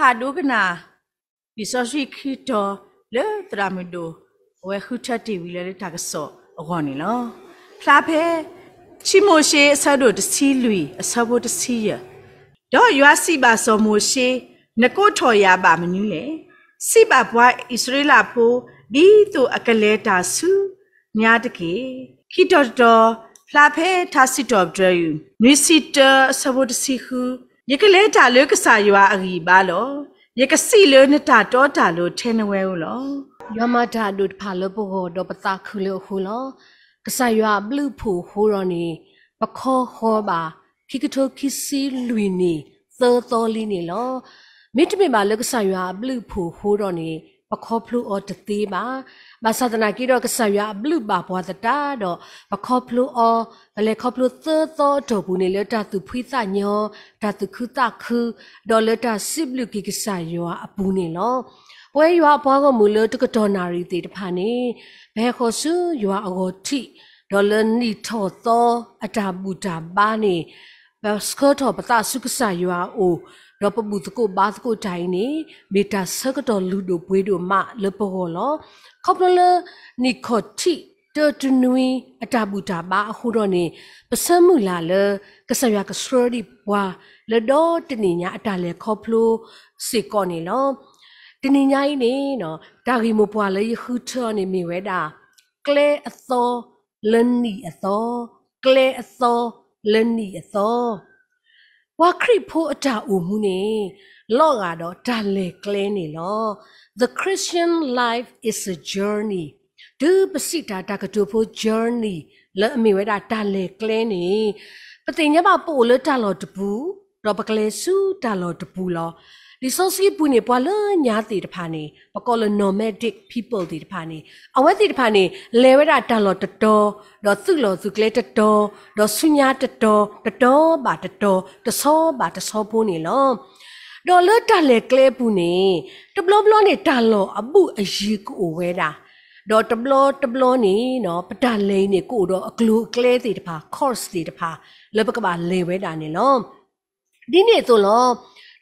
ဟာဒုကနာဒီဆိုရှိခီတောလေတရာမီဒိုဝဲခုချက်တီဝီလေတာကဆော့အခေါ်နေလောဖလားဖဲချီမိုရှေအဆတ်တို့တစီလူအဆတ်ဘို့တစီရတော့ရွာစီပါဆော်မိုရှေနကိုထော်ရပါမနူးလေစီပါဘွားဣသရေလဖိုးဒီသူအကလဲတာစုညာတကေခီတော်တော်ဖလားဖဲသာစစ်တော်ဒရယူနီစီတာဆဘို့တစီခုယကလေတာလေကစာယွာအဂီပါလောယကစီလေနတာတောတာလိုထဲနဝဲဟုလောယမတာဒုတ်ဖာလဘဂောဒပတာခုလေဟုလောကစာယွာဘလူဖူဟိုရနီပခောဟောပါခိကထိုခိစီလူနီသောတော်လီနီလောမိတမေမာလကစာယွာဘလူဖူဟိုရနီပခောဖလူအော်တသေးပါမဆဒနာကိတော့ကဆရဘလူပါဘွာတတာတော့ပခောဖလူအော်ဘလေခောဖလူသသောတော့ဘူးနေလတသူဖိသညောတသူခုတခုဒေါ်လတစိဘလူကိကဆယောအပူနေလောပွဲရွာဘွားကမူလတကတော်နာရီတေတဖာနေဘဲခောဆူရွာအော်တိဒေါ်လနီထောသောအတာပူတာပါနေဘစကောတော့ပတဆုကဆယောအိုတော့ပပုစကိုဘာစကိုတိုင်းနေမေတာဆကတော့လူတို့ဘွေးတို့မလပဟောလောခေါပလနိခတိတတနွေအတပူတာပါအခုတော့နေပစမှုလာလကဆရကစရဒီဘွာလဒေါ်တနေညာအတလဲခေါပလိုစေကောနေလော တနေညာကြီးနေနော်တာဂီမဘွာလေဟူထောနေမိဝဲတာကလဲအသောလန်နီအသောကလဲအသောလန်နီအသောဝါခရစ်ဖိုးအတာအူမှုနေလော့ကတော့ဒါလေကလဲနေလော The Christian life is a journey ဒူပစိတာတကတူဖိုး journey လဲအမိဝဲတာဒါလေကလဲနေပတိညမပို့လို့တာလော်တပူတော့ပကလေးစုတာလော်တပူလော resource ပွင့်နေပွာလညာတိတဖာနေပကောလ nomadic people တိတဖာနေအဝဲတိတဖာနေလေဝဒတလောတတော်တော့စုလောစုကလေတတော်တော့ဆုညာတတော်တတော်ပါတတော်တစောပါတစောပွင့်နေလောတော့လတ်တလေကလေပူနေတဘလဘလနဲ့တလောအပုအရေကိုဝဲတာတော့တဘလတဘလနေနော်ပတလိန်နေကိုတော့အကလူကလေတိတဖာ course တိတဖာလဘကပါလေဝဲတာနေလောဒီနေ့ဆိုလော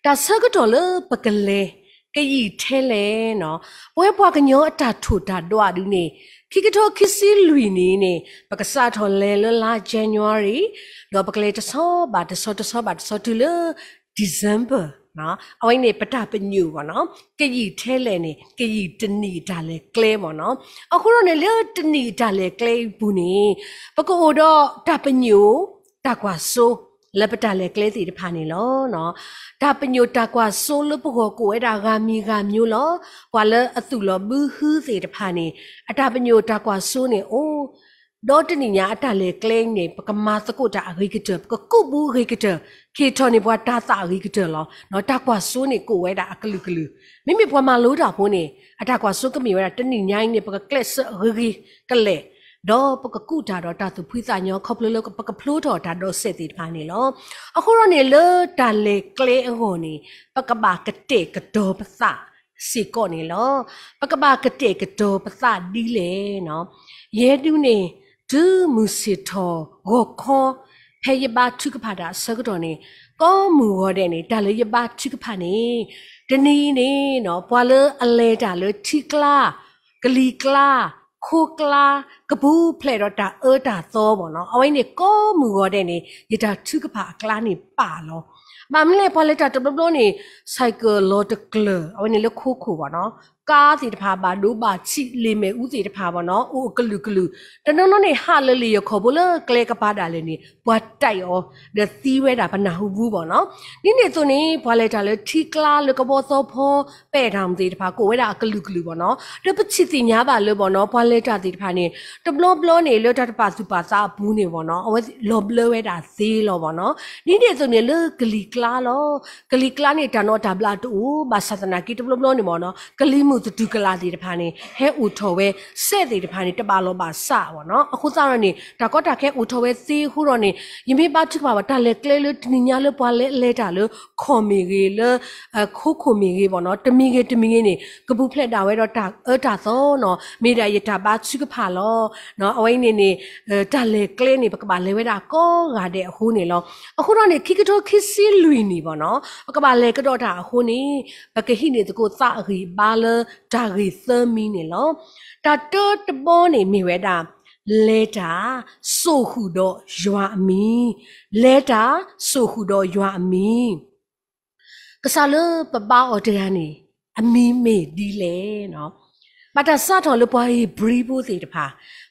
ဒါဆကတော်လပကလေကကြီးထဲလဲနော်ပွဲပွားကညောအတာထိုတာတော့ဒူးနေခိကတော်ခစီလူနေနေပက္ကစားတော်လဲလလာဇန်နဝါရီတော့ပကလေတဆောပါတဆောတဆောပါတဆောတူလဒီဇမ်ဘာနော်အဝိုင်းနေပတပညူပေါ့နော်ကကြီးထဲလဲနေကကြီးတဏီဒါလဲကလဲပေါ့နော်အခုတော့နေလဲတဏီဒါလဲကလဲဘူးနေပကောတော့တပညူတကွာဆိုးလပတလည်းကလဲစီတဖာနေလောနော်ဒါပညိုတကွာဆိုးလဘကောကိုဝဲတာကမီကမျိုးလောကွာလအသူလောဘူးဟူးစီတဖာနေအတာပညိုတကွာဆိုးနေအိုးဒေါ်တနိညာအတလေကလိန်နေပကမာသကုတာရိကတပကကုဘူးရိကတခေထောနေဘွာတာတာရိကတလောနော်တကွာဆိုးနေကိုဝဲတာအကလူကလူမိမိဘွာမလို့တာဖို့နေအတကွာဆိုးကမီဝဲတာတနိညာင်းနေပကကလက်ဆရိကလေတော့ပကကုတာတော့တာသူဖွိစာညောခေါပလလကပကဖလိုတော့တာတော့စစ်တီတပါနေလောအခုတော့နေလတာလေကလေဟိုနေပကပါကတေကဒောပသစီကောနေလောပကပါကတေကဒောပသဒီလေနော်ရဲတူးနေဒူးမူစီထောဂောခောဖေယဘာသူကဖာတာဆကတော်နေကောမူဟောတဲ့နေဒါလေယဘာသူကဖာနေတနေနေနော်ဘွာလအလဲတာလေထိကလာဂလီကလာခုကလာကဘူးဖလေတော့တာ အတာသောပေါ့နော်အဝိုင်းနေကိုမူရတဲ့နေရတာသူကပါကလာနေပါလောမမလေးပေါ်လက်တာတဘလုံးနေ psychological အဝိုင်းနေလခုခုပေါ့နော်ကားစီတဖာပါလို့ပါချိလေမယ်ဦးစီတဖာပေါ့နော်အိုကလူကလူတနုံနုံနေဟာလလီရခေါ်ဘလကလေကပါတာလေနေဘွားတိုက်ရောဒသီဝဲတာဘနာဟုဘူးပေါ့နော်နိနေဆိုနေဘွားလေတာလေထီကလာလကဘောစောဖောပဲ့ထောင်စီတဖာကိုဝဲတာကလူကလူပေါ့နော်တပချစ်စီများပါလို့ပေါ့နော်ဘွားလေတာစီတဖာနေတဘလဘလနေလွတ်တပါစူပါစာဘူးနေပေါ့နော်အဝဲလောဘလဝဲတာဈေးလောပေါ့နော်နိနေဆိုနေလကလီကလာလောကလီကလာနေတနော်ဒဘလာတူဘာသနာကီတဘလဘလနေပေါ့နော်ကလီမှုဒုဒုကလာတီတဖာနေဟဲအူထော်ဝဲဆဲ့တီတဖာနေတပါလောပါစပေါ့နော်အခုစရနေဒါကောတာခဲအူထော်ဝဲသေးခုတော့နေယမေပါချစ်ပါပါတာလေကလေလေတနိညာလေပွာလေလေတာလေခွန်မီကြီးလေအခုခုမီကြီးပေါ့နော်တမီကြီးတမီကြီးနေကပူဖလက်တာဝဲတော့တာအတာသောနော်မေတာယတာပါချစ်ကဖာလောနော်အဝိနေနေတာလေကလေနေပကပါလေဝဲတာကောငါတဲ့အခုနေလောအခုတော့နေခိကတော်ခိစီလွီနေပေါ့နော်ပကပါလေကတော့တာအခုနေပကဟိနေတကိုသအဂီပါလေဒါဂေသမီနေလောဒါတောတပေါ်နေမိဝဲတာလဲတာဆိုဟုတော့ယွာအမီလဲတာဆိုဟုတော့ယွာအမီကစားလပပအော်တရနေအမီမေဒီလေနော်ပတာစတော်လပွားရေဘရီဘူးစီတဖာ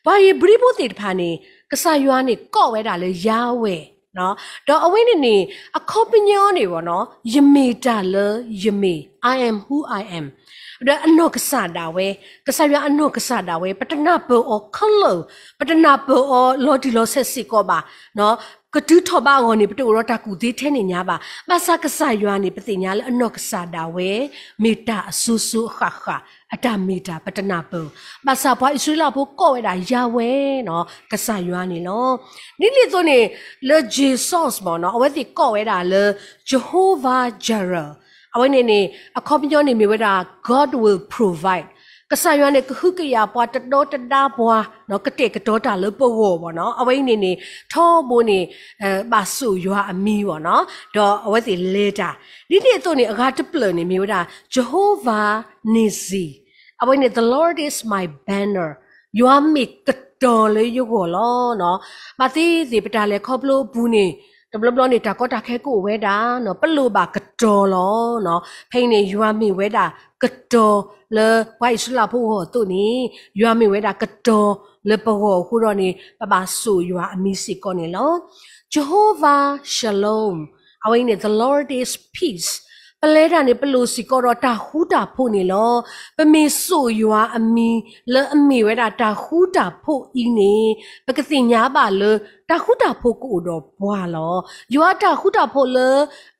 ဘွားရေဘရီဘူးစီတဖာနေကစားယွာနေကော့ဝဲတာလဲရာဝဲနော်တော့အဝိနေနေအခေါပညောနေပေါ့နော်ယမေတာလယမေ I am who I am ဒါအနော့ကဆတာဝဲကဆရအနော့ကဆတာဝဲပတနာဘောအခလောပတနာဘောအလောဒီလောဆက်စီကောပါနော်ကတူးထော်ပါငေါ်နေပတူရောတာကူသေးထဲနေညာပါပါစကဆရွာနေပတိညာလဲအနော့ကဆတာဝဲမေတ္တာအဆူဆူခခအတမေတ္တာပတနာဘုံပါစဘွားဣသရေလဘိုးကော့ဝဲတာယာဝဲနော်ကဆရွာနေလောနိလိသွနေလေဂျေဆော့စ်မော်နော်အဝဲတိကော့ဝဲတာလေဂျေဟိုဗာဂျာရာအဝိနေနေအခေါပညောနေမိဝဒါ God will provide ကဆာယောနဲ့ကခုကရပွားတတော်တတာဘွားနော်ကတဲ့ကတော်တာလို့ပို့ဖို့ပေါ့နော်အဝိနေနေထောဖို့နေအဲပါစုရွာအမီပေါ့နော်တော့အဝစီလေတာဒီနေ့တော့နေအခါတပလနေမျိုးတာ Jehovah Nisi အဝိနေ the Lord is my banner ရွာမိကတော်လေးရုပ်ကိုလောနော်မသိစီပတာလဲခေါပလို့ဘူးနေတဘလဘလနေတာကောတာခဲကိုဝဲတာနော်ပလို့ပါကတော်လောနော်ဖိနေယူအမိဝဲတာ ကတော်လေဝိုင်စလာဖို့ဟောတုန်ီယူအမိဝဲတာကတော်လေပဟောခုတော့နေပပဆူယူအမိစီကောနေလောဂျေဟောဗာရှလုံးအဝိနေ the lord is peace ပလဲတာနေပလိုစီကောတော့တာဟူတာဖို့နေလော ပမေဆိုယွာအမီလဲအမီဝဲတာတာဟူတာဖို့ဤနေပကစီညာပါလတာဟူတာဖို့ကိုတော့ဘွာလောယွာတာဟူတာဖို့လဲ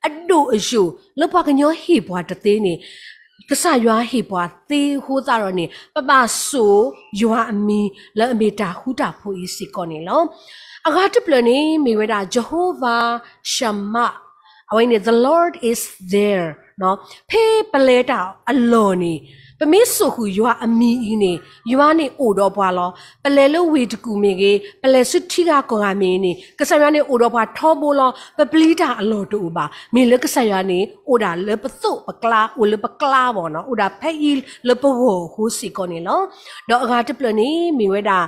အဒိုအရှူလပကညောဟေဘွာတသေးနေကဆရွာဟေဘွာသေးဟိုးတာတော့နေပပဆိုယွာအမီလဲအမီတာဟူတာဖို့ဤစီကောနေလောအဂါတပလနေမိဝဲတာဂျေဟိုဗာရှမအဝိုင်းနေ the lord is there နော်ဖေးပလဲတာအလော်နေပမေးဆိုခုယွာအမီအင်းနေယွာနေအိုတော့ဘွာလောပလဲလို့ဝေတကူမင်းကေပလဲစွတီကကောကမင်းနေကဆံရနေအိုတော့ဘွာထောဘိုလောပပလီတာအလော်တူပါမင်းလကဆံရနေအိုတာလပသုပကလာအိုလပကလာဘောနော်အိုတာဖဲဤလပဟိုဟူစီကောနေလောတော့အကာတပလနေမိဝဲတာ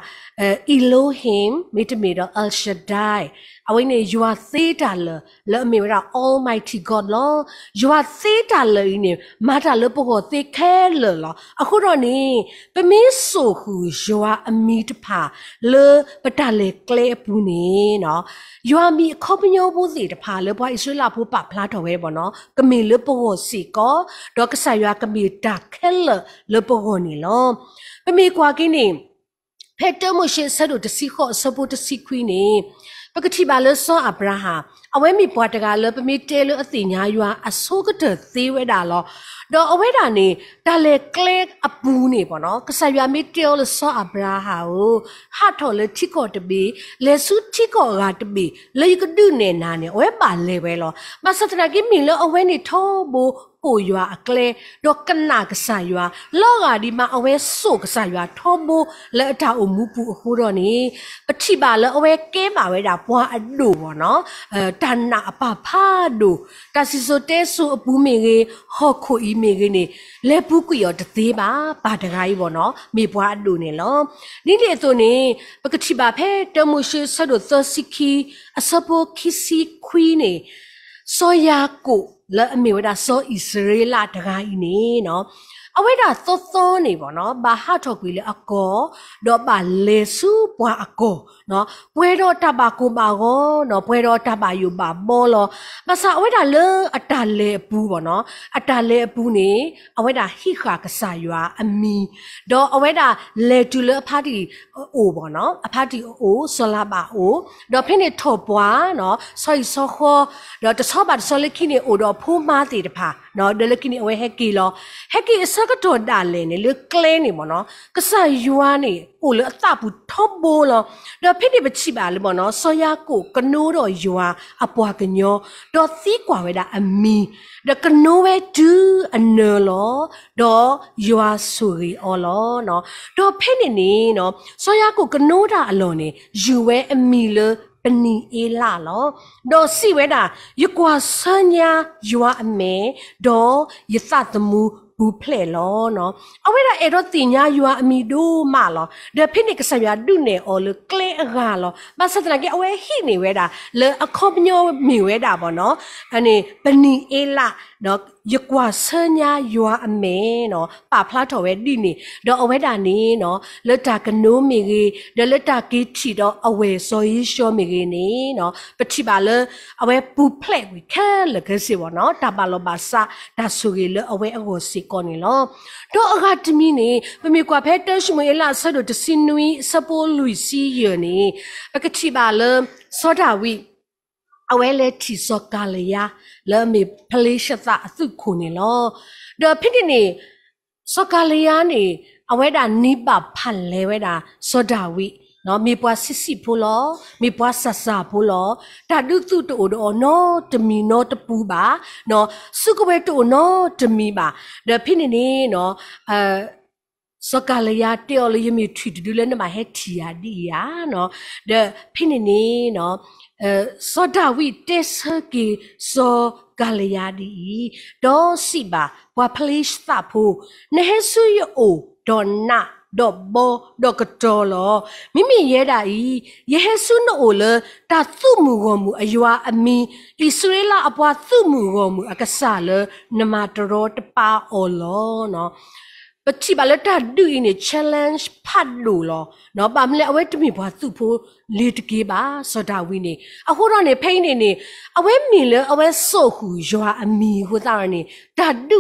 အီလိုဟင်မေတမီတော့အယ်ရှဒိုင် awine you are theta le le me ra almighty god lo you are theta le ni ma ta le po ho te khe le lo အခုတော့နေပမင်းဆိုဟု you are အမီတဖာလေပတလေကလေပူနေနော် you are me ခေါပညောဘူးစီတဖာလေဘွားဣသရေလဖို့ပဖလားတော်ပဲပေါ့နော်ကမေလေပိုဟောစီကောဒေါကဆာရွာကမေတာခဲလေလေပိုဟောနေလော ပမေကွာကင်းနေဖက်တမရှိဆတ်တို့တစီခော့ဆပုတ်တစီခွီးနေပကတိပါလဆွန်အဗရာဟာအဝဲမီပွားတကလပမီတဲလအသိညာယွာအဆိုးကတသေးဝဲတာလောတော့အဝိဒါနေဒါလေကလဲအပူနေပေါ့နော်ကဆရွာမေတေလဆောအဗရာဟာကိုဟာထော်လေချီကောတပီလေဆုချီကောကတပီလေကဒုနေနာနေအဝဲပါလေပဲလောမဆတနာကိမီလောအဝဲနေထောဘူကိုရွာအကလဲတော့ကနာကဆရွာလောကဒီမှာအဝဲဆို့ကဆရွာထောဘူလေအတာအမူပူအဟိုးတော့နေပတိပါလောအဝဲကဲပါပဲဒါဘွားအတို့ပေါ့နော်အဲတဏအပဖာတို့တစီဆိုတဲဆူအပူမီကေဟော့ခုအီမေကိနေလဲပူကွီရောတသေးပါဘာတကားကြီးပေါ့နော်မေဘွားအလူနေလောနိနေဆိုနေပကတိပါဖဲတမုရှိဆတ်တို့သစီခီအစပိုခီစီခွီနေဆောယာကိုလဲအမေဝဒါဆောဣစရေလတကားကြီးနေနော်အဝိဒါသောသောနေပေါ့နော်ဘာဟာထောက်ကွေလေအကောတော့ပါလေစုပွားအကိုနော်ပွဲတော်တပါကိုပါကောနော်ပွဲတော်တပါယူပါမောလောမဆာအဝိတာလအတာလေပူပေါ့နော်အတာလေပူနေအဝိတာဟိခါကဆာယွာအမီတော့အဝိတာလေတူလအဖာတီအိုပေါ့နော်အဖာတီအိုဆလာပါအိုတော့ဖိနေထောပွားနော်ဆော်ဆောခောတော့တဆောပါတဆောလိခိနေအိုတော့ဖိုးမားတီတဖာနော်ဒလကိနေအဝဲဟက်ကီလောဟက်ကီအစကတော်တာလေနေလေကလဲနေပေါ့နော်ကဆာယွာနေအိုလအတပူထောပွကိုလောတော့ဖိတိပချိပါလို့ပေါ့နော်စောရကိုကနိုးတော့ယွာအပွားကညောတော့သီးကွာဝဲတာအမီတော့ကနိုးဝဲဒူးအနော်လောတော့ယွာဆူရီအော်လောနော်တော့ဖိနေနေနော်စောရကိုကနိုးတာအလွန်နေယူဝဲအမီလောပနီအေလာလောဒေါ်စီဝဲတာယကွာဆညာယွာအမေဒေါ်ယသတမူဘူဖလေလောနော်အဝဲတာအဲ့တော့တင်ညာယူအမီတို့မလောဒါဖိနိကဆရာဒုနေအော်လကလေအဂါလောမဆတ်တနာကေအဝဲဟိနေဝဲတာလအခေါပညောမီဝဲတာပေါ့နော်အနေပနီအေလာနော်ยกว่าเชิญยายัวอเมเนาะป่าพลาถอเวดินี่ดอเอาไว้ดานี้เนาะเลตากนูมีกีเดเลตากีถีดอเอาไว้ซอยชัวมีกีนี่เนาะปฏิบาเลเอาไว้ปูเพลวิแค่เลกสิวเนาะตาบาลบาซาดาสุกีเลเอาไว้อโกสิกอนี่เนาะดออากาตมีนี่ปมีกว่าเพเตชมเอลาซะดอตสินุยสโปลุยซีเยนี่ปกติบาเลซอดาวิအဝဲလေတီစောကလေယာလဲမေဖလေးရှသအစုခုနေလောတော့ဖိတိနေစောကလေယာနေအဝဲတာနိပဖတ်လဲဝဲတာစောဒဝိနော်မေပွားစစ်စစ်ဖို့လောမေပွားဆဆဖို့လောဓာတုသူတိုတော်နော်တမီနော်တပူပါနော်စုကဝဲတိုနော်တမီပါဒါဖိနေနေနော်အဲစကလရတျော်လေးမြထွီတူလဲနမဟဲထီယာဒီယာနော်ဒါဖိနေနေနော်စောဒဝိတေဆကေစောဂလယာဒီဒေါ်စီဘာဘွာဖလေးစတာဖိုနေဟဆူယောဒေါ်နာဒေါ်ဘောဒေါ်ကတော်လောမိမိရဲတာဤယေဟဆုနို့အိုလတာသူမူကောမူအယွာအမီဣသရေလအပွားသူမူကောမူအက္ကဆလနမတရောတပါအောလောနော်ပတိပါလက်တာတူရင် challenge ဖတ်လို့လောနော်ပါမလဲအဝဲတမိဘွားသူ့ဖိုးလေတကေးပါစတာဝီနေအခုတော့နေဖိနေနေအဝဲမီလဲအဝဲဆို့ခုရွာအမီဟိုတာနေဓာတု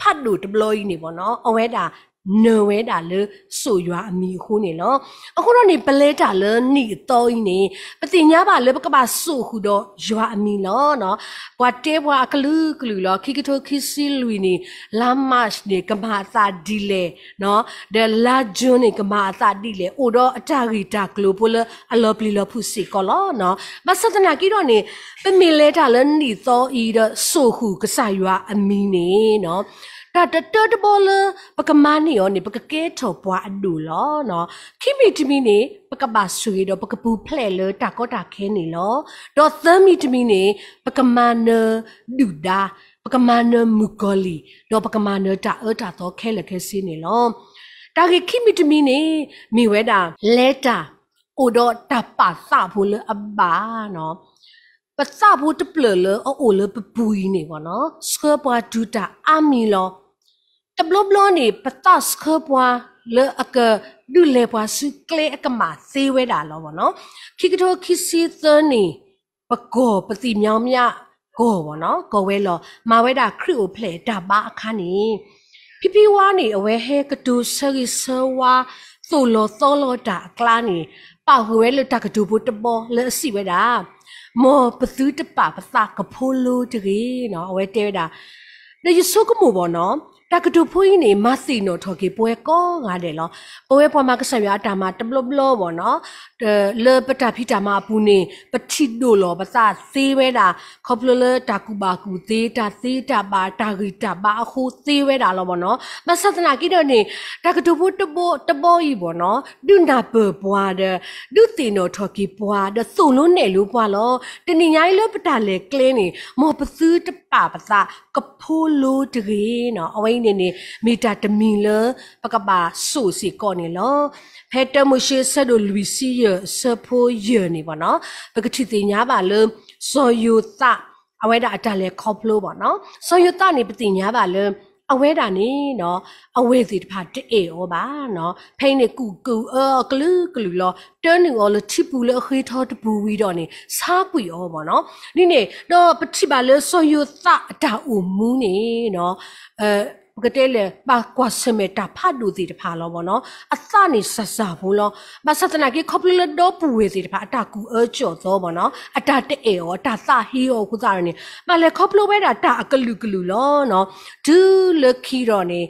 ဖတ်လို့ deploy နေပေါ့နော်အဝဲတာ no we da le so ywa mi ho ni lo akho ni ple da le ni to yi ni patinya ba le ka ba so hu do ywa mi lo no bwa te bwa aklu klu lo khi ki tho khi si lui ni la mash ni ka ma sa di le no de la jun ni ka ma sa di le o do ata gi da klo po le a lo pli lo phu si ko lo no ba sa na ki do ni pe mi le da le ni to yi de so hu ka sa ywa mi ni no ဒါတတတဘောလပကမနီယောနေပကကဲထောပွားအဒူလောနော်ခိမီတမီနေပကပါဆွေတော့ပကပူဖလဲလတာကောတာခဲနေလောဒေါ်သမီတမီနေပကမနဒူဒါပကမနမူကောလီဒေါ်ပကမနတာအတာတော့ခဲလခဲစီနေလောတာကေခိမီတမီနေမိဝဲတာလဲတာအိုတော့တပါစဖို့လအဘာနော်ပစဖို့တပလလအိုလပပူနေပါနော်စခပွားဒူတာအမီလောတဘလဘလနေပတာစခပွားလေအကဒူလေပွားစုကလေအကမသေးဝဲတာလောပေါ့နော်ခိကထောခိစီသနီပကောပတိမြောင်းမြကိုပေါ့နော်ကိုဝဲလောမဝဲတာခရစ်ကိုဖလေတာပါအခါနေပြပြဝါနေအဝဲဟဲကဒူဆရိဆဝါသို့လောသောလောတာအကလာနေပါဟွဲလတကဒူဘတဘောလဲစီဝဲတာမောပသူတပပသကဖိုးလိုတကြီးနော်အဝဲတဲတာဒါယေရှုကမို့ပေါ့နော်တကတူဖိုးနေမစီနော်ထော်ကေပွဲကောငါတယ်လောကိုဝဲပေါ်မှာကဆရွာတာမှာတပလပလောပေါ့နော်လေပတာဖီတာမှာပူနေပတိတို့လောပစသေးဝဲတာခေါပလလတာကူပါကူသေးတာသေးတာပါတာဂီတာပါအခုသေးဝဲတာလောပေါ့နော်မဆသနာကိတော့နေတကတူဖိုးတပိုးတပိုးကြီးပေါ့နော်ဒုနာပဘွားတဲ့ဒုတင်နော်ထော်ကေဘွားတဲ့စုံလုံးနဲ့လို့ဘွားလောတနင်္ဂနွေလောပတာလေကလင်းနေမောပစူးတပပစကဖိုးလိုတကေနော်အဝိနေနေမီတာတမီလ ပကပါဆိုစီကောနေလောဖဲတမရှေဆဒိုလူစီယဆဖိုးယနေပါနော် ပကတိတင်ညာပါလဇောယုတအဝိဒအတလဲခေါပလိုပါနော်ဇောယုတနေပတိညာပါလောအဝဲတာနေနော်အဝဲစီတဖာတဲ့အေဩပါနော် ဖိနေကူကူအော်ကလူကလူလောတန်နူအော်လချီပူလခေထောတပူဝီတော့နေစားကွေဩပေါ့နော်ဒီနေတော့ပတိပါလဆောယုသအတာအူမူနေနော်အဲကတဲ့လေပါကွာစမေတာဖတ်ဒူတီတဖာလောဘောနော်အသနေဆဆာဘူးလောမဆတနာကေခေါပလလတော့ပူဝေစီတဖာအတာကူအကျော်သောဘောနော်အတာတဲ့အေရောအတာသဟီရောကုသရနေမလဲခေါပလပဲတာတာအကလူကလူလောနော်ဒူလခီရောနေ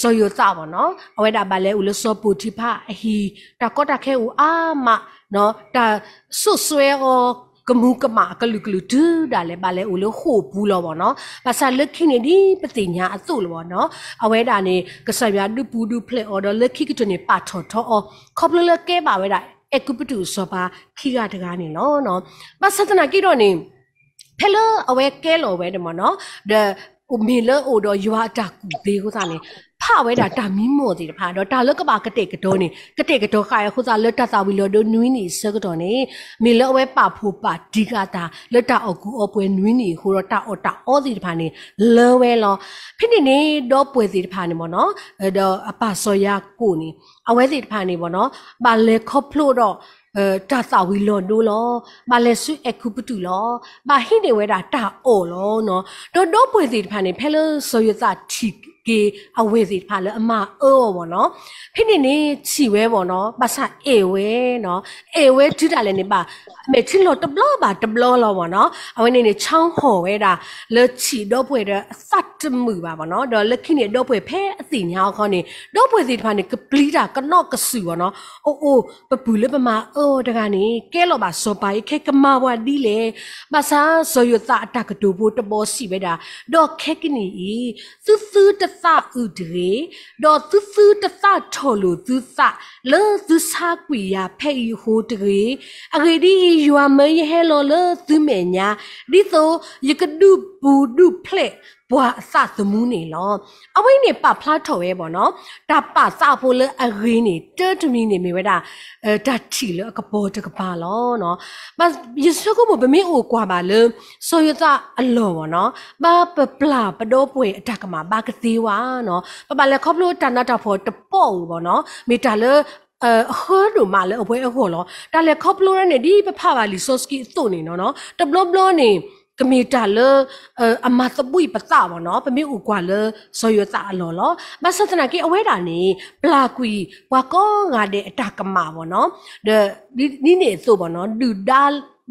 ဆော်ယောသဘောနော်အဝဲတာပါလဲဦးလစောပူတိဖာအဟီတာကောတာခဲဦးအာမနော်တာဆွဆွဲရောကမူကမာကလူကလူဒူဒါလည်းပါလဲဦးလို့ဟိုဘူးလို့ပေါ့နော်ပါစာလက်ခိနေဒီပတိညာအစုလို့ပေါ့နော်အဝဲတာနေကဆပ်ရဒူပူဒူဖလက်အော်ဒလက်ခိကတနေပါထော်ထော်အော်ခေါပလလကဲပါဝဲတာအကူပတူစောပါခိကတကားနေနော်နော်ပါသဒနာကိတော့နေဖဲလအဝဲကဲလို့ပဲဒီမနော်ဒိုမီလာအိုဒိုယွာတာကူဘေကိုသာနေဖဝဲတာဒါမင်းမော်ဒီတဖာတော့ဒါလကပါကတိကတော်နေကတိကတော်ခါရခုစားလွတ်တတ်တာဝီလော်ဒိုနွင်းနေစကတော်နေမေလော်ဝဲပါဖိုပါဒီကတာလွတ်တာအကူအပွဲနွင်းနေဟိုတော့တာအော်တာအော်ဒီတဖာနေလော်ဝဲလော်ဖြစ်နေနေတော့ပွေစီတဖာနေပေါ့နော်တော့အပါစော်ရကိုနေအဝဲစီတဖာနေပေါ့နော်ပါလေခေါဖလို့တော့တာတာဝီလောနိုလောမလဲဆွအခုပတူလောမဟိနေဝဲတာတာအော်လောနော်တော့တော့ပွေစီတဖာနေဖဲလဆိုရစာတီကေအဝေစီဖာလအမအော်ပေါ့နော်ဖိနေနေချီဝဲပေါ့နော်ပါစအေဝဲနော်အေဝဲထူတာလည်းနေပါအမေချီလောတဘလောပါတဘလောလောပေါ့နော်အဝဲနေနေချောင်းဟော်ဝဲတာလချီတော့ပွေတဲ့အစတ်တမှုပါပေါ့နော်တော့လက်ခိနေတော့ပွေဖဲအစီညာခေါနေတော့ပွေစီတဖာနေကပလီတာကနော့ကဆူပေါ့နော်အိုးအိုးပပူလပမအောတော်တကနေကဲလောပါစောပါခဲကမဝဒီလေမဆာဇောယတာအတကတူဘတဘောစီပဲတာတော့ခဲကနီဤသုသုတသဥဒရေတော့သုသုတသထောလူသုသလေသုစာကွေယာဖဲ့ဟိုတရေအဂေဒီယွာမဲဟဲလောလေသုမေညာဒီသောယကဒုပူဒုဖလက်ဘွာအစသမူးနေလောအဝိနေပဖလားထော်ရဲပေါ့နော်ဒါပစဖို့လဲအရင်းနေတဲတမီနေမိဝဲဒါအဲဒါချီလကဘောတကပါလောနော်မယေရှုကဘမင်းဟိုကွာပါလေဆိုရတာအလောပေါ့နော်ပပပလာပတော့ပွေ အတကမှာပါကသေးဝါနော်ပပလဲခေါပလို့တနာတာဖို့တပေါ့ပေါ့နော်မေတာလဲအဟောတို့မှလည်းအပွဲအခေါ်လောဒါလည်းခေါပလိုရနဲ့ဒီပဖပါလီဆိုစကီအစို့နေနော်နော်တဘလဘလနေကမီတာလအမသပွိပတာဘောနော်ပမေဥကွာလဇော်ရတာအလော်လောမဆသနာကေအဝဲတာနေပလာကွီဘွာကောငါတဲ့အတကမာဘောနော်ဒီနိနေဆိုဘောနော်ဒူဒါ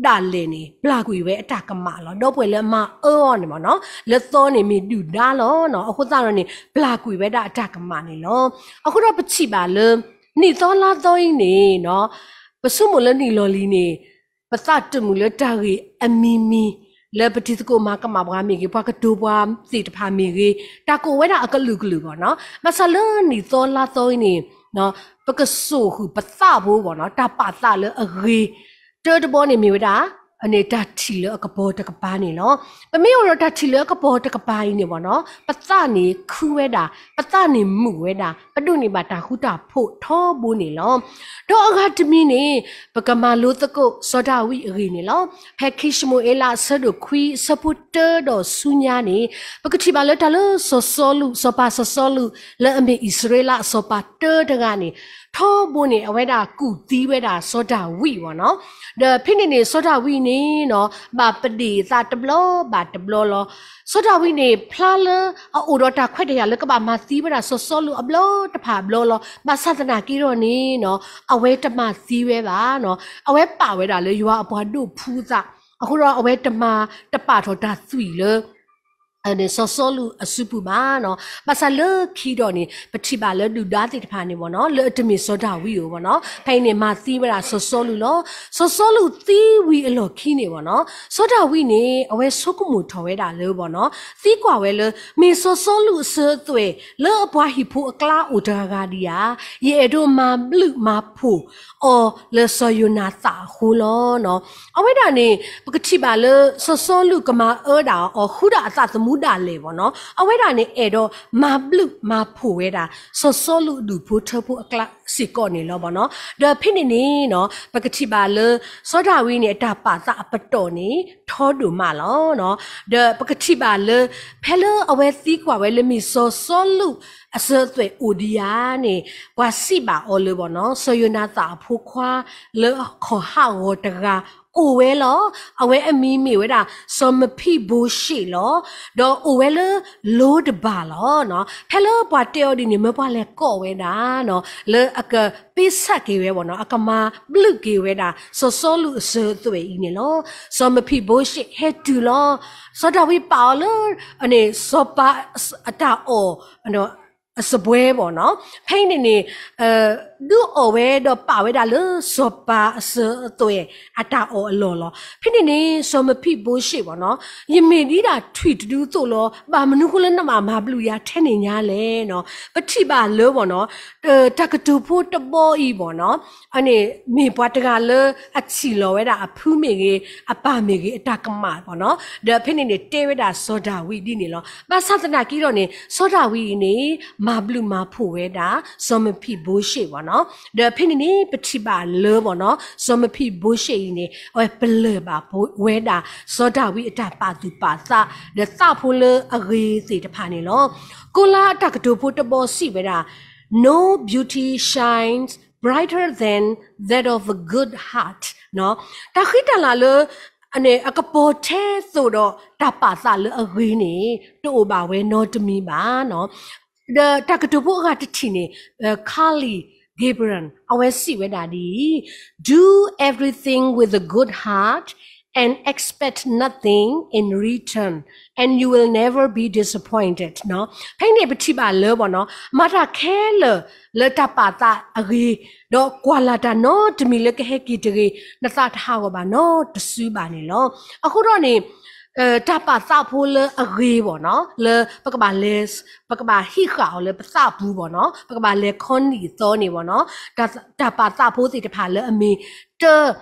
ဒါလေနေပလာကွေပဲအတကမလောတော့ပွဲလဲမအောနေမနော်လက်သောနေမီတူဒါလောနော်အခုသားတော့နေပလာကွေပဲဒါအတကမနေလောအခုတော့ပချိပါလေနေသောလာသောင်းနေနော် ပစုမလနေလော်လီနေပသတမှုလဲတာကြီးအမီမီလပတိစကိုမကမဘာမီကေဘကတူဘွားစီတဖာမီကေတာကိုဝဲတာအကလူကလူပေါ့နော်မဆလန်နီသောလာသောနီနော်ပကဆူဟူပသဘိုးပေါ့နော်တာပသလအဂေတတဘောနေမီဝဒါအနေတတ်ချီလကဘောတကပားနေနော်ပမေရောတတ်ချီလကဘောတကပားနေပေါ့နော်ပသနေခူးဝဲတာပသနေမှုဝဲတာ ပတုနေပါတာဟုတာဖို့ထောဘူးနေလောတော့အခါတမီနေပကမာလိုတကုစောဒဝိအရေနေလောဖက်ခိရှမိုအလာဆဒုခွီဆပုတတော်ဆူညာနေပကတိပါလတလဆောဆောလူဆောပါဆောဆောလူလဲအမေဣစရေလဆောပါတတကနေထောဘုန်နေအဝဲတာကုတီးဝဲတာစောဒဝိပေါ့နော်ဒါဖိနေနေစောဒဝိနေနော်ဘာပတိသာတဘလဘာတဘလလောစောဒဝိနေဖလာလအိုဒတာခွက်တရလကဘာမသီးဝဲတာစောစောလူအဘလတဖာဘလလောမသသနာကီရောနေနော် အဝဲတမသီးဝဲပါနော်အဝဲပါဝဲတာလေယွာအဘွားတို့ဖူးစားအခုတော့အဝဲတမတပထောဒါသွီလောအနေဆောဆောလူအစုပူမာနော်ပါဆလခီတော်နေပတိပါလလူဒါတိတဖာနေပေါ့နော်လတမီစောဒဝီကိုပေါ့နော်ဖိုင်နေမာသီးပရာဆောဆောလူလောဆောဆောလူသီးဝီအလောခီနေပေါ့နော်စောဒဝီနေအဝဲဆုကမှုထော်ဝဲတာလောပေါ့နော်သီးကွာဝဲလမေဆောဆောလူဆဲသွဲလောအပွားဟီဖူအကလာအိုဒါဂါဒီယာယေဒိုမာဘလူမာဖူအော်လဆောယူနာသာဟူလောနော်အဝဲတာနေပကတိပါလဆောဆောလူကမာအော်ဒါအော်ဟူဒါအသသမူတာလေပေါ့နော်အဝဲတာနေအဲတော့မာပလူမာဖို့ဝဲတာစောစောလူဒူဖို့ထဖို့အကလစီကောနေလောပေါ့နော်ဒါဖိနေနေနော် ပကတိပါလစောဒဝီနေတပါသအပတော်နေထောတူမလောနော်ဒါပကတိပါလဖဲလအဝဲစီကွာဝဲလမီစောစောလူအစသွေအိုဒီယာနေကွာစီပါအော်လေပေါ့နော်ဆောယနာတာဖို့ခွာလခေါ်ဟာဝတကာအိုဝဲလောအဝဲအမီမီဝဲတာစောမဖိဘူရှိလောတော့အိုဝဲလလိုးတပါလောနော်ဟဲလိုပွားတေော်ဒီနေမပွားလဲကော့ဝဲတာနော်လေအကပိစက်ကေဝဲပေါ့နော်အကမာဘလူကေဝဲတာစောစောလူအစောသွေးဤနေလောစောမဖိဘူရှိဟဲတူလောစောတော်ဝီပါလောအနေစောပါအတာအောနော်အစပွဲပေါ့နော် ဖိနေနေအဲလူအဝဲတော့ပါဝဲတာလို့စပါအစအသွေးအတာအော်အလော်လောဖိနေနေစမဖိဘိုးရှိပေါ့နော်ယမင်ဒီတာထွီတူးသို့လောပါမနုခုလနမမဘလူရထဲနေညာလဲနော်ပတိပါလောပေါ့နော်တကတူဖို့တပေါ်ဤပေါ့နော်အနေမေပွားတကလအချီလောဝဲတာအဖူးမေကြီးအပမေကြီးအတကမပေါ့နော်ဒါဖိနေနေတေဝဲတာ စောဒဝီဒီနေလောပါသဒနာကီတော့နေစောဒဝီနေမာဘလူမာဖို့ဝဲတာဇော်မဖိဘိုးရှိပေါ့နော်ဒါဖိနေနေပတိပါလောပေါ့နော်ဇော်မဖိဘိုးရှိနေဟဲ့ဘလေပါဘိုးဝဲတာဇောဒဝိအတပါသူပါသဒါသဖိုးလအရေစီတဖာနေလောကိုလာအတကတူဖို့တပေါ်စီပဲတာ no beauty shines brighter than that of a good heart နော်တခိတလာလောအနေအကပေါ်သေးဆိုတော့တပါသလအခွေးနေတို့ပါဝဲနော်တမီပါနော် the takatubu ratine uh, kali gibran our see daddy do everything with a good heart and expect nothing in return and you will never be disappointed no pain ne ba lo bo no mata khele le tapata agi do kwalata no tmi le ke na sa tha go no tsu ba ni 呃，他把萨普勒阿瑞啵喏，勒不个把勒不个把黑好勒不萨布啵喏，不个把勒康尼做尼啵喏，他他把萨普是他怕勒阿米这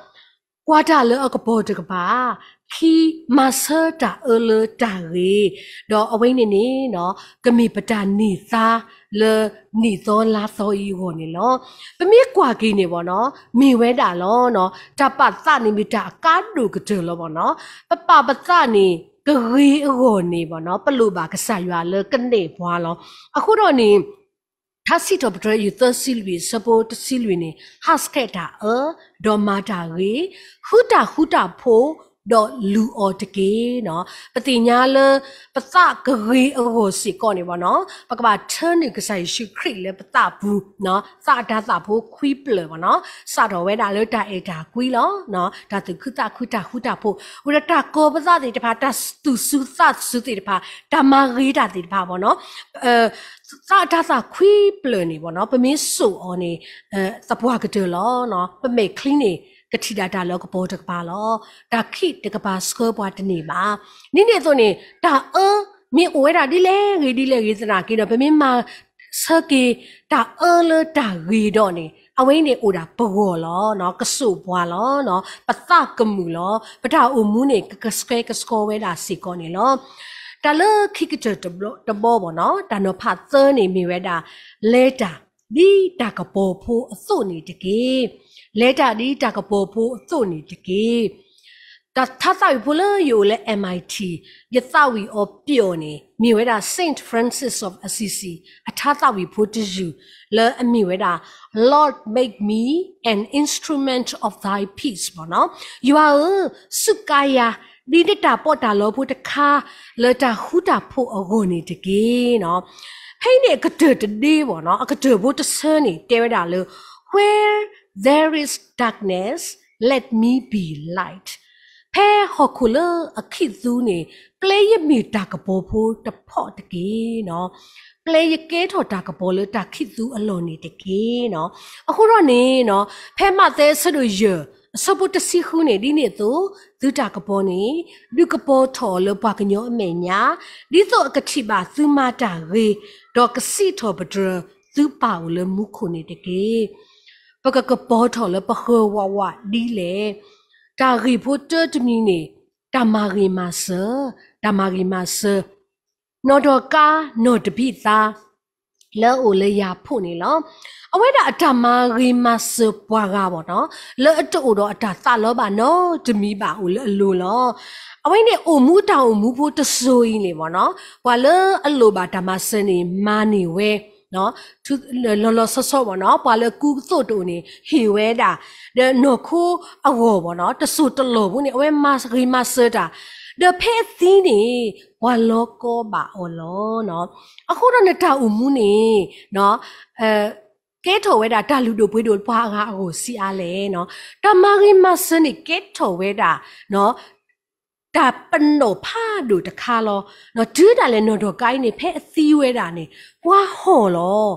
瓜扎勒阿个波这个吧，去马车扎阿勒扎瑞，到阿维尼尼喏，个米不扎尼萨。လနီသောလာသောဤဟောနေလောပမေကွာကိနေပေါ့နော်မိဝဲတာလောနော်တပသနိမိတာကာတုကတလောပေါ့နော်ပပပသနိကရီအောနေပေါ့နော်ပလူပါကဆရွာလကနေဘွာလောအခုတော့နေทัสิตอบตรอยู่ตัวสิลวีสปอตสิลวีนี่ฮัสเกตาเออดอมาตาเรฮุตาฮุตาโพတော့လူအော်တကေနော်ပတိညာလပသကရေအောစီကောနေပါနော်ပကပါထန်နေကဆိုင်ရှိခရစ်လေပသဘူးနော်စဒါသဖို့ခွီးပလပါနော်စတော်ဝဲတာလေတာအေတာခွီးလောနော်ဒါသူခုတခုတခုတဖို့ဝရတာကောပသတိတဖာတသူစုသစုတိတဖာဓမ္မရေတာတိတဖာပေါ့နော်အဲစဒါသခွီးပလနေပေါ့နော်ပမင်းစုအော်နေအဲသဘွားကတလောနော်ပမေကလင်းနေကတိတာတာလောကဘောတကပါလောတာခိတကပါစကောဘွားတနေပါနိနေသွနေတာအင်းမင်းအဝဲတာဒီလေဂေဒီလေဂေစနာကိတော့ဘမင်းမဆကေတာအလတာဂေတော့နေအဝိနေအိုတာဘောလောနော်ကဆုဘွာလောနော်ပသကမူလော ပထအူမူနေကစကေကစကောဝဲတာစီကောနေလောတလခိကတတဘောတဘောဘောနော်တနဖသနေမိဝဲတာလဲတာဒီတကဘောဖိုးအစို့နေတကေလဲတာဒီတကပိုဖို့အစို့နေတကေတထသာယူဖလယူလဲ MIT ယသဝီအော်ပျော်နေမြေဝဲတာ Saint Francis of Assisi အထသာဝီဖို့တယူလဲအမြေဝဲတာ Lord make me an instrument of thy peace ပေါ့နော် you are sukaya ဒီတတာပေါ်တာလောဖို့တခါလတာဟူတာဖို့အကုန်နေတကေနော်ဖိနေကတတဒီပေါ့နော်အကတဘုတ်ဆန်နေတဲရတာလို့ where there is darkness let me be light ဖဲဟခုလအခစ်သူနေ play ရမီတာကပေါ်ဖို့တဖော့တကေနော် play ရကဲထော်တာကပေါ်လတာခစ်သူအလွန်နေတကေနော်အခုတော့နေနော်ဖဲမသဲဆွလို့ရအစပုတ်တစီခုနေဒီနေသူဒုတာကပေါ်နေဒုကပေါ်ထော်လပကညောအမေညာဒီသောအကတိပါသုမတာရေဒေါကစီထော်ပဒရသူပါဝလမူခုနေတကေပကကပေါ်ထော်လပဟဝဝဒီလေတာရီဖို့တတ်မီနေတာမာရီမာဆာတာမာရီမာဆာနော်တော်ကာနော်တပိသားလဲအိုလေရဖို့နေလောအဝိဒအတမရီမစပွားကပေါ့နော်လဲအတူတော့အတသလောပါနော်တမီပါအိုလဲအလိုလောအဝိနဲ့အိုမူတောင်မူဖို့တဆူရင်လေပေါ့နော်ဘွာလဲအလိုပါဓမ္မစနေမာနေဝဲနော်သူလော်လော်ဆော့ဆော့ပေါ့နော်ပါလကူစို့တူနေဟေဝဲတာနော်ခိုးအဝေါ်ပေါ့နော်တဆူတလော်ဘူးနေအဝဲမတ်ဂရီမတ်ဆာတာ the pet thing နေဝါလောကောပါအော်လောနော်အခုတော့နတာဥမှုနေနော်အဲကဲထော်ဝဲတာတလူတို့ဘွေးတို့ဘွားကားကိုစီအားလဲနော်တမဂိမဆနိကဲထော်ဝဲတာနော်တာပနိုဖာတို့တခါလောနော်ဒူးတာလဲနော်တော့ကိုင်းနေဖဲအစည်းဝဲတာနေဘွားဟော်လော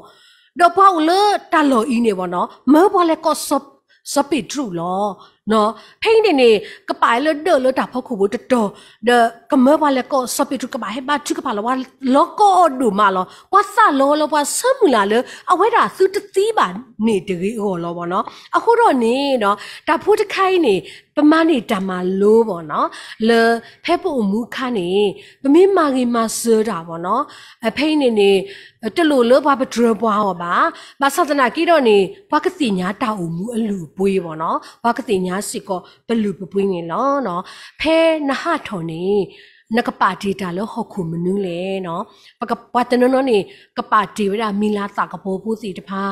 တော့ဘောက်လေတာလော်ဤနေဘောနော်မောဘောလဲကော့ဆော့ဆော့ပီထရူလောနော်ဖိနေနေကပိုင်လဒလတာဖခုဘတတော်ဒကမဘာလကောစပိတုကပါဟဘာတုကပါလဝလကောဒူမာလဝါဆာလောလဝါဆမူလာလအဝဲတာသူတသိပါနေတကြီးဟောလောပေါ့နော် အခုတော့နေနော်ဒါဖို့တခိုင်းနေပမနေတမလိုးပေါ့နော်လဖဲပို့မူခနေပမင်းမာကြီးမဆွတာပေါ့နော်အဖိနေနေတလူလောဘပဒရဘွားဟောပါမသဒနာကိတော့နေဘကတိညာတောက်မူအလူပွေးပေါ့နော်ဘကတိညာสิก็บลูปปุ้ยเนาะเนาะเพนหาถอนี่နကပါတီတာလို့ဟုတ်ခုမနူးလေနော်ပကပတနောနေကပါတီဝဲတာမီလာတာကပိုးပူးစီတဖာ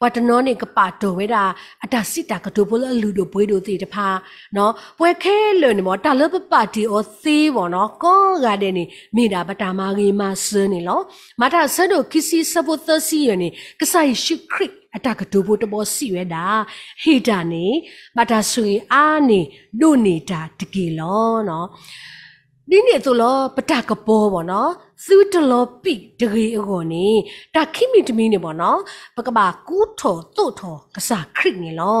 ပတနောနေကပါတော်ဝဲတာအတစစ်တာကတိုပိုးလလူတို့ပွေးတို့စီတဖာနော် ပွဲခဲလွန်နေမောတာလပပါတီအောစီဘောနော်ကောကတဲ့နေမိတာပတာမာဂီမဆင်းနေလောမတာဆတ်တို့ခီစီဆပုသစီရနေကဆိုင်ရှိခရစ်အတကဒူဘတဘောစီဝဲတာဟေတာနေမတာဆွေအာနေတို့နေတာတကယ်လောနော်နိနေဆိုလောပတကဘောပေါ့နော်စုတလောပိတကေအောနေတခိမိတမီနေပေါ့နော်ပကပါကူထောတို့ထော ကစားခရစ်နေလော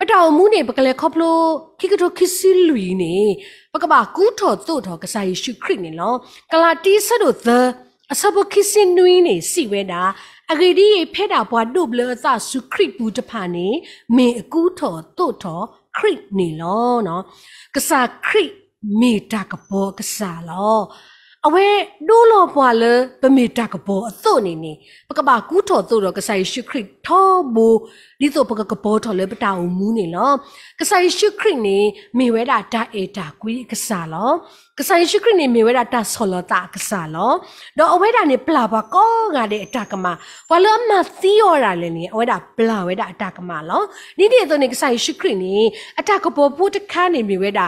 ပတောင်မူနေပကလေခေါပလိုခိကတိုခိစီလူီနေပကပါကူထောတို့ထော ကစားယေရှုခရစ်နေလောကလာတီဆတ်တို့သအစဘခိစင်နွီနေစီဝဲတာအဂဒီဖဲတာဘွားတို့ဘလအစစုခရစ်ဘူးတဖာနေမင်အကူထောတို့ထောခရစ်နေလောနော်ကစားခရစ်မေတာကဘောကဆာလောအဝဲဒူလောပွာလပမေတကဘောအစို့နေနေပကပကူးထော်သို့တော့ကဆိုင်ရှုခရစ်ထောဘူဒီစို့ပကကဘောထော်လဲပတာအမူးနေလောကဆိုင်ရှုခရစ်နေမေဝဲတာဒါအေတာကွေးကစားလောကဆိုင်ရှုခရစ်နေမေဝဲတာတဆောလတာကစားလောတော့အဝဲတာနေပလာပါကောငါတဲ့အတာကမဘာလို့အမသီရောတာလဲနေအဝဲတာပလာဝဲတာအတာကမလောနိဒီတော့နေကဆိုင်ရှုခရစ်နေအတာကဘောပိုးတခန်းနေမေဝဲတာ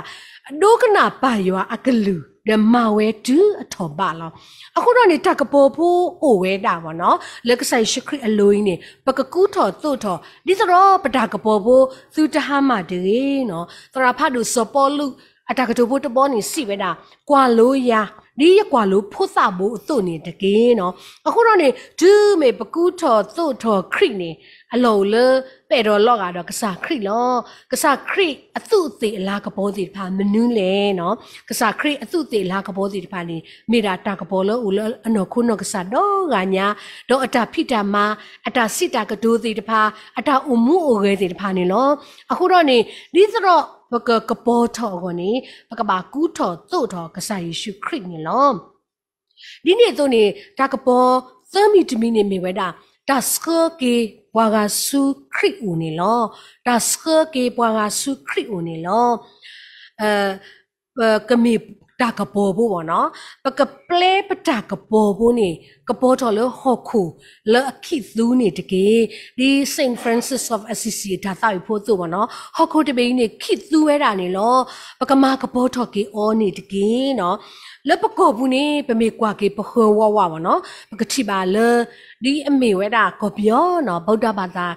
ဒုကနာပါယောအကလူးဓမ္မဝဲဒူအထောပါလောအခုတော့နေတကပေါ်ဖို့အိုဝဲတာဗောနော်လက်ကဆိုင်ရှိခရအလိုင်းနေပကကူးထော်တို့ထော်ဒီစရောပဒါကပေါ်ဖို့သူတဟမတရေနော်တရာဖတ်တို့စပေါ်လူအတကတူဖို့တပေါ်နေစီပဲတာကွာလို့ရာနီးရကွာလို့ဖုတ်စဖို့အသွနေတကင်းနော်အခုတော့နေဒူးမေပကူးထော်သို့ထော်ခရစ်နေအလောလပဲ့တော်လော့ကတော့ကစားခရစ်လော ကစားခရစ်အသူ့အသေးအလားကဘောသေးတဖာမနူးလေနော်ကစားခရစ်အသူ့အသေးအလားကဘောသေးတဖာနေမိတာတာကဘောလောဦးလောအနော်ခုနော်ကစားတော့ကညာတော့အတာဖိတာမအတာစစ်တာကဒိုးသေးတဖာအတာအမှုအိုခဲသေးတဖာနေလောအခုတော့နေဒီစတော့ဘကကပေါ်ထော်ကိုနိဘကပါကူးထော်သို့ထော်ကစားယေရှုခရစ်နိလောဒီနေ့သူနိဒါကပေါ်သမီတမီနိမေဝဲတာဒါစကကေဘွာကဆူခရစ်ဦးနိလောဒါစကကေဘွာကဆူခရစ်ဦးနိလောအဲကမီတာကပေါ်ဘူးပေါ့နော်ပကပလေပတာကပေါ်ဘူးနိကပေါ်တော်လဟခုလအခိသူနေတကေဒီ Saint Francis of Assisi ဒါသာဖို့သူပါနော်ဟခုတပိနေခိသူဝဲတာနေလောပကမာကပေါ်တော်ကေအောနေတကေနော်လပကောဘူးနေပမေကွာကေပခောဝဝပါနော်ပကတိပါလဒီအမေဝဲတာကောပြောနော်ဗုဒ္ဓဘာသာ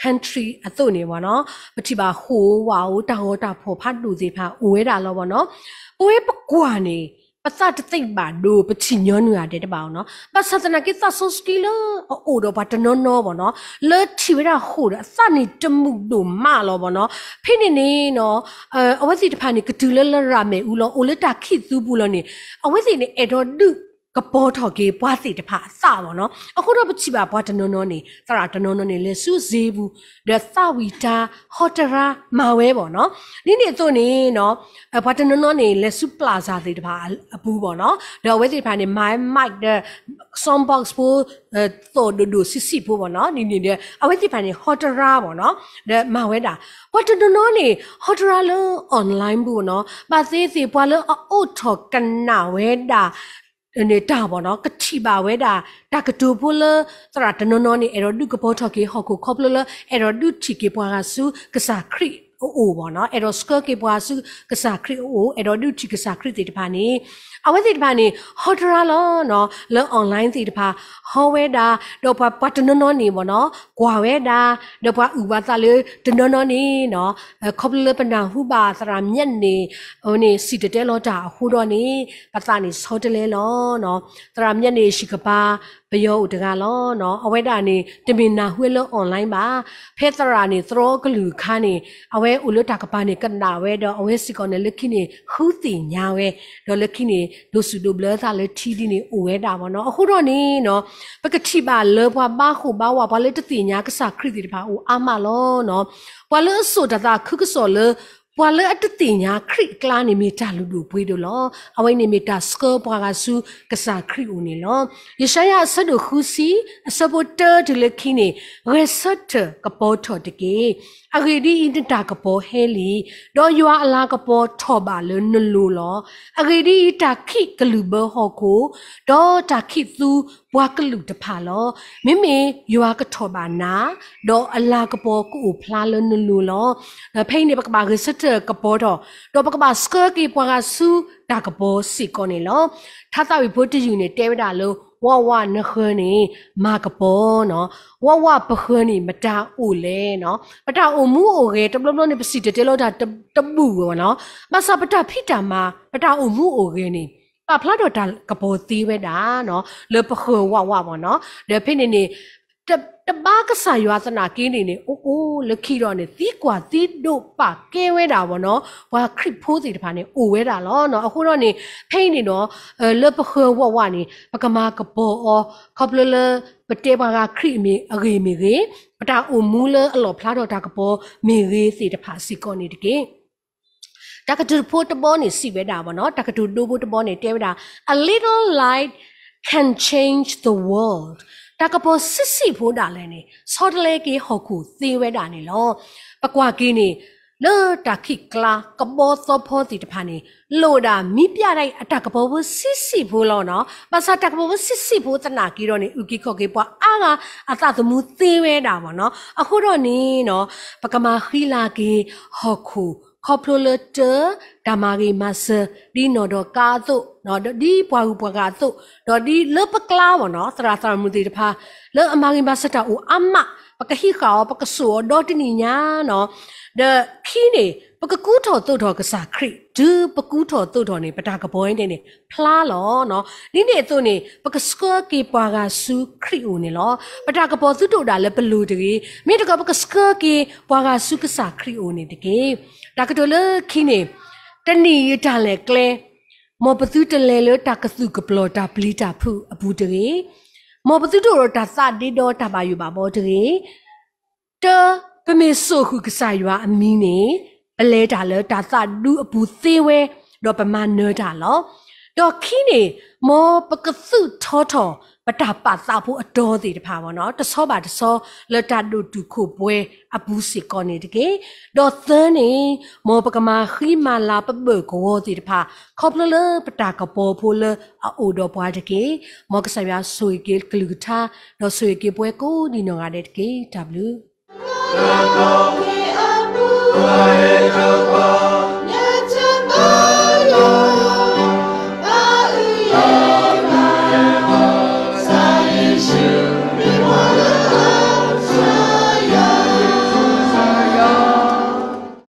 country အသွနေပါနော်ပတိပါဟိုဝါဟိုတာဟောတာဖို့ဖတ်လူစီဖာဝဲတာလောပါနော်ပွဲပကွာနေပတ်စတသိပ်ပါလို့ပချီညောနူရတဲ့တပါအောင်နော်ပတ်စတနာကိသဆုစကီလအိုတော့ဘာတနောနောပေါ့နော်လဲချီဝရဟိုရအစနေတမှုတို့မလောပေါ့နော်ဖိနေနေနော်အဝစီတဖာနေကတူလလရမယ်ဦးလောအိုလတာခိစုဘူးလောနေအဝစီနေအဒေါ်ဒုကပေါ်ထော်ကေပွားစီတဖာအစပေါ့နော်အခုတော့ပချိပါဘွားတနုံနုံနေစရာတနုံနုံနေလဲစုဇေဘူးဒါသဝီတာဟော်တရာမာဝဲပေါ့နော်နိနေသွနေနော်ဘွားတနုံနုံနေလဲစုပလာဇာစီတဖာအပူပေါ့နော်ဒါဝဲစီဖာနေမိုင်းမိုက်ဒါဆွန်ဘောက်စ်ဖိုးသောဒူစီစီဖို့ပေါ့နော်နိနေတဲ့အဝဲစီဖာနေဟော်တရာပေါ့နော်ဒါမာဝဲတာဘွားတနုံနုံနေဟော်တရာလုံးအွန်လိုင်းဘူးနော်ပါသေးစီဘွားလုံးအို့ထော်ကနာဝဲတာနေတာပေါ့နော်ကတိပါဝဲတာဒါကတူဖိုလသရတနောနောနေအဲ့တော့ဒုကဘောထော်ကေဟော်ကိုခေါပလလအဲ့တော့ဒုချီကေပွားကဆူကစားခရီအိုပေါ့နော်အဲ့တော့စကကေပွားစုကစားခရစ်အိုအဲ့တော့ဒုတိကစားခရစ်တေတဖာနေအဝဲတေတဖာနေဟော်ဒရာလောနော်လောအွန်လိုင်းတေတဖာဟောဝဲတာတော့ပတ်တနော်နော်နေပေါ့နော်ဂွာဝဲတာတော့ဥပါသလေတနော်နော်နေနော်ခေါပလပနာဟုပါသရာမြက်နေဟိုနေစီတတဲလောတာဟိုတော့နေပတ်သနေဆောတလဲလောနော်သရာမြက်နေရှိကပါဘယောဥတကလောနော်အဝဲတာနေတမင်နာဟွေလောအွန်လိုင်းပါဖဲသရာနေသရောဂလူခါနေအဝဲဥလတာကပါနေကန္နာဝဲတော့အဝဲစီကောနေလက်ခိနေဟူသိညာဝဲတော့လက်ခိနေဒိုစုဒိုဘလသာလက်ထီဒီနေဥဝဲတာပါနော်အခုတော့နေနော်ပကတိပါလောဘွားပါခုပါဝါဘာလက်တသိညာကဆခရစ်တိတပါဥအာမလောနော်ဘွာလဆုဒတာခုကဆောလောပွာလအတတိညာခရစ်ကလာနေမီတာလူလူပွေးတို့လောအဝိနေမီတာစကောပွာကစုကစားခရစ်ဦးနေလောယေရှာယဆတ်တို့ခူစီအစပေါ်တာဒီလခိနေရေဆတ်ကပေါ်ထော်တကေအဂေဒီအင်တာကပေါ်ဟဲလီတော့ယွာအလာကပေါ်ထော်ပါလနလူလောအဂေဒီတာခိကလူဘဟောကိုတော့တာခိသူပွားကလူတဖာလောမိမိယွာကထောပါနာတော့အလာကပေါ်ကိုဖလာလနလူလောဖိနေပကပါရစတကပေါ်တော့တော့ပကပါစကကေပွားကဆူဒါကပေါ်စီကောနေလောထသဝီဘုတ်တယူနေတဲဝတာလောဝဝနခနေမာကပေါ်နော်ဝဝပခနေမတာအိုလဲနော်ပတာအိုမူအိုရဲတပလပလနေပစီတတဲလို့ဒါတပူကောနော်မဆပတာဖိတာမာပတာအိုမူအိုရဲနေပဖလာတော့တကပိုသေးပဲတာနော်လေပခောဝဝပေါ့နော်လေဖိနေနေတတပါကဆာရွာသနာကင်းနေနေအိုးအိုးလခီတော့နေသီးကွာသီးတို့ပါကင်းဝဲတာဗောနော်ဝါခရစ်ဖိုးစီတဖာနေအိုဝဲတာလောနော်အခုတော့နေဖိနေတော့လပခေဝဝနေပကမာကဘောအောကပလလပတေပါကခရစ်မီအဂေမီကေပတာအိုမူလအလောဖလာတော့တာကဘောမီကေစီတဖာစီကောနေတကေတကတူဖို့တဘောနေစီဝဲတာပေါ့နော်တကတူတိုးဖို့တဘောနေတဲဝဲတာ a little light can change the world တကပေါ်စစ်စီဖို့တာလဲနေဆော်တလဲကေဟော်ကူသေဝဲတာနေလောပကွာကေနေလောတခိကလာကဘောသောဖောတိတဖာနေလို့တာမိပြတဲ့အတကဘောဘစစ်စီဖို့လောနော်ပစတကဘောဘစစ်စီဖို့တနာကီတော့နေဥကိခော့ကေပွားအာကအတသမူသေးဝဲတာပေါ့နော်အခုတော့နေနော်ပကမာခိလာကေဟော်ခုခေါပလိုလတဒါမာဂီမဆဒီနော်တော့ကာသုနော်ဒီပွားဘူးပွားကာသုတော့ဒီလပကလာဘောနော်သရာသရမူတီတဖာလအမာဂီမဆတောအမပကဟိကောပကဆောဒေါတနီညာနော် the key နေပကကူထော်တုတ်ထော်ကစားခရစ်ဒူပကူထော်တုတ်ထော်နေပတာကဘွိုင်းတဲ့နေဖလားလောနော်နိနေသူနေပကစကကေပွာကဆူခရစ်ဦးနေလောပတာကဘောသူတို့တာလဲဘလူတကြီးမိတကပကစကကေပွာကဆူကစားခရစ်ဦးနေတကြီးတာကတိုလခီနေတဏီရတာလဲကလဲမောပသူတလဲလောတာကစုကပလောတာပလီတာဖုအဘူးတကြီးမောပသူတို့တော့ဒါစတေတော့တာပါယူပါဘောတကြီးတကမေဆိုခုကစားရွာအမီနေအလဲတာလဲတာသလူအပူသေးဝဲတော့ပမာနော်တာလောတော့ခင်းနေမောပကစုထောထောပတာပါတာဖို့အတော်သေးတဖာပေါ့နော်တစောပါတစော လတတုတုခုပွဲ အပူစီကောနေတကေတော့သန်းနေ မောပကမာခီမာလာပပကောသေးတဖာခေါပလလပတာကပေါ်ဖို့လအိုတော်ပွားတကေမောကဆရာဆွေကေကလူထာတော့ဆွေကေပွဲကိုဒီနောငါတဲ့တကေ W Rabboni Abu, Rabboni Abu.